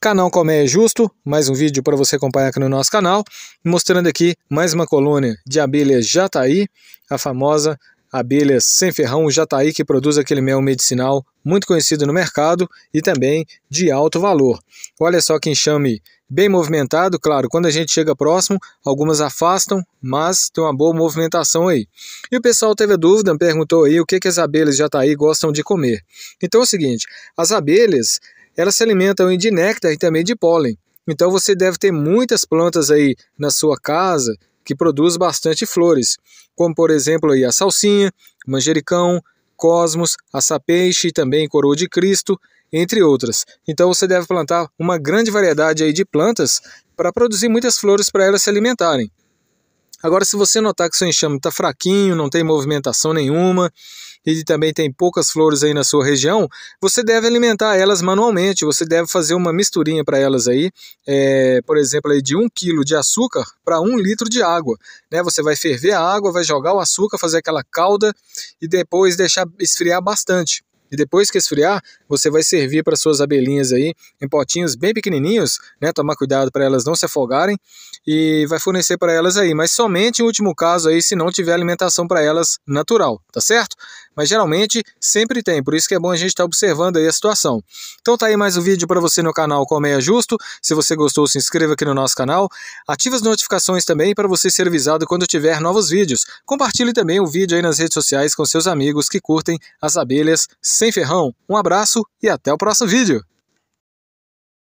Canal Comé é Justo, mais um vídeo para você acompanhar aqui no nosso canal, mostrando aqui mais uma colônia de abelhas jataí, a famosa abelha sem ferrão jataí que produz aquele mel medicinal muito conhecido no mercado e também de alto valor. Olha só que enxame bem movimentado, claro, quando a gente chega próximo, algumas afastam, mas tem uma boa movimentação aí. E o pessoal teve a dúvida, perguntou aí o que, que as abelhas jataí gostam de comer. Então é o seguinte, as abelhas elas se alimentam de néctar e também de pólen. Então você deve ter muitas plantas aí na sua casa que produz bastante flores, como por exemplo aí a salsinha, manjericão, cosmos, açapeixe e também coroa de Cristo, entre outras. Então você deve plantar uma grande variedade aí de plantas para produzir muitas flores para elas se alimentarem. Agora, se você notar que seu enxame está fraquinho, não tem movimentação nenhuma e também tem poucas flores aí na sua região, você deve alimentar elas manualmente. Você deve fazer uma misturinha para elas aí, é, por exemplo, aí de 1 kg de açúcar para 1 litro de água. Né? Você vai ferver a água, vai jogar o açúcar, fazer aquela calda e depois deixar esfriar bastante. E depois que esfriar, você vai servir para suas abelhinhas aí em potinhos bem pequenininhos, né? Tomar cuidado para elas não se afogarem e vai fornecer para elas aí, mas somente em último caso aí se não tiver alimentação para elas natural, tá certo? Mas geralmente sempre tem, por isso que é bom a gente estar tá observando aí a situação. Então tá aí mais um vídeo para você no canal Colmeia Justo. Se você gostou, se inscreva aqui no nosso canal. Ative as notificações também para você ser avisado quando tiver novos vídeos. Compartilhe também o vídeo aí nas redes sociais com seus amigos que curtem as abelhas sem ferrão. Um abraço e até o próximo vídeo!